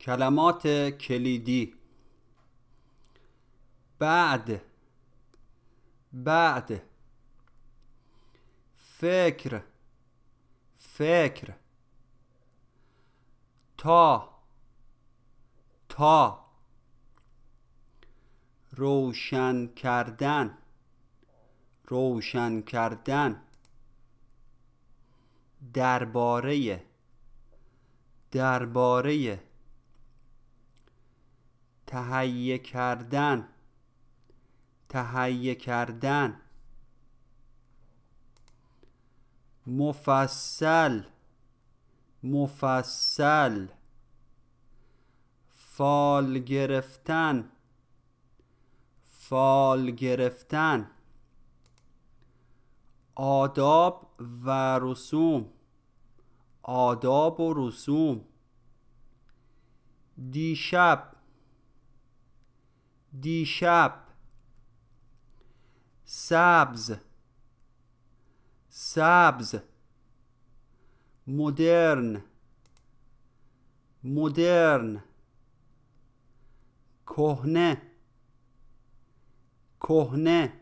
کلمات کلیدی بعد بعد فکر فکر تا تا روشن کردن روشن کردن درباره درباره تهیه کردن تهیه کردن مفصل مفصل فال گرفتن فال گرفتن آداب و رسوم آداب و رسوم دیشب دیشب سبز سبز مدرن مدرن کهنه کهنه